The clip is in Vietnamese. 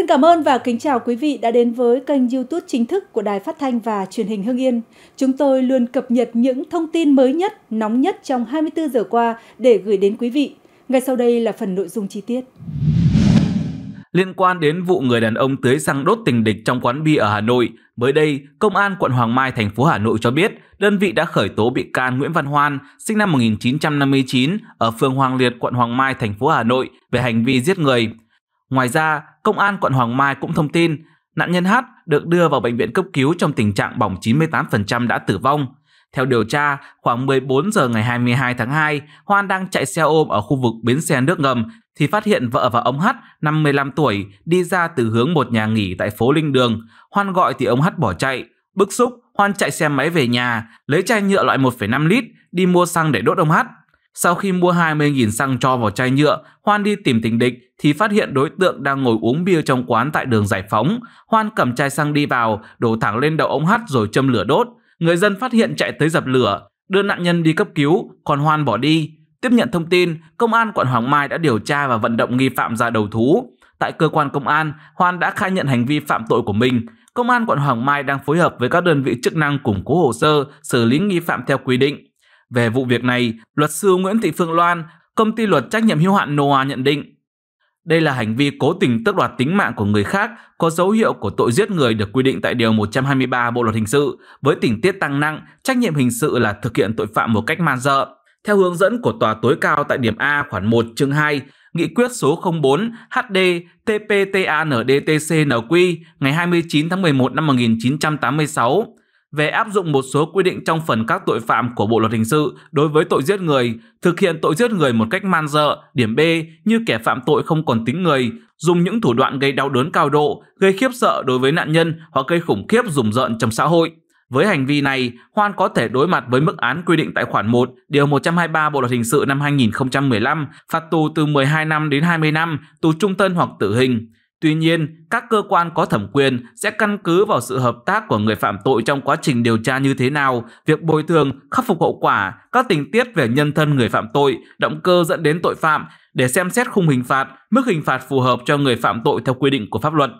Xin cảm ơn và kính chào quý vị đã đến với kênh YouTube chính thức của Đài Phát thanh và Truyền hình Hưng Yên. Chúng tôi luôn cập nhật những thông tin mới nhất, nóng nhất trong 24 giờ qua để gửi đến quý vị. Ngay sau đây là phần nội dung chi tiết. Liên quan đến vụ người đàn ông tưới xăng đốt tình địch trong quán bia ở Hà Nội, mới đây, Công an quận Hoàng Mai, thành phố Hà Nội cho biết đơn vị đã khởi tố bị can Nguyễn Văn Hoan, sinh năm 1959, ở phường Hoàng Liệt, quận Hoàng Mai, thành phố Hà Nội về hành vi giết người. Ngoài ra, công an quận Hoàng Mai cũng thông tin nạn nhân Hát được đưa vào bệnh viện cấp cứu trong tình trạng bỏng 98% đã tử vong. Theo điều tra, khoảng 14 giờ ngày 22 tháng 2, Hoan đang chạy xe ôm ở khu vực bến xe nước ngầm thì phát hiện vợ và ông Hát 55 tuổi đi ra từ hướng một nhà nghỉ tại phố Linh Đường. Hoan gọi thì ông Hát bỏ chạy. Bức xúc, Hoan chạy xe máy về nhà, lấy chai nhựa loại 1,5 lít đi mua xăng để đốt ông Hát. Sau khi mua 20.000 xăng cho vào chai nhựa, Hoan đi tìm tình địch thì phát hiện đối tượng đang ngồi uống bia trong quán tại đường Giải Phóng. Hoan cầm chai xăng đi vào, đổ thẳng lên đầu ông Hát rồi châm lửa đốt. Người dân phát hiện chạy tới dập lửa, đưa nạn nhân đi cấp cứu, còn Hoan bỏ đi. Tiếp nhận thông tin, công an quận Hoàng Mai đã điều tra và vận động nghi phạm ra đầu thú. Tại cơ quan công an, Hoan đã khai nhận hành vi phạm tội của mình. Công an quận Hoàng Mai đang phối hợp với các đơn vị chức năng củng cố hồ sơ, xử lý nghi phạm theo quy định. Về vụ việc này, luật sư Nguyễn Thị Phương Loan, công ty luật trách nhiệm hữu hạn Noa nhận định, đây là hành vi cố tình tước đoạt tính mạng của người khác có dấu hiệu của tội giết người được quy định tại Điều 123 Bộ Luật Hình sự với tình tiết tăng nặng, trách nhiệm hình sự là thực hiện tội phạm một cách man dợ. Theo hướng dẫn của Tòa tối cao tại điểm A khoản 1 chương 2, Nghị quyết số 04 HD TPTANDTCNQ ngày 29 tháng 11 năm 1986 về áp dụng một số quy định trong phần các tội phạm của Bộ Luật Hình sự đối với tội giết người, thực hiện tội giết người một cách man dợ, điểm B như kẻ phạm tội không còn tính người, dùng những thủ đoạn gây đau đớn cao độ, gây khiếp sợ đối với nạn nhân hoặc gây khủng khiếp rùng rợn trong xã hội. Với hành vi này, Hoan có thể đối mặt với mức án quy định tại khoản 1, điều 123 Bộ luật hình sự năm 2015, phạt tù từ 12 năm đến 20 năm, tù trung thân hoặc tử hình. Tuy nhiên, các cơ quan có thẩm quyền sẽ căn cứ vào sự hợp tác của người phạm tội trong quá trình điều tra như thế nào, việc bồi thường, khắc phục hậu quả, các tình tiết về nhân thân người phạm tội, động cơ dẫn đến tội phạm để xem xét khung hình phạt, mức hình phạt phù hợp cho người phạm tội theo quy định của pháp luật.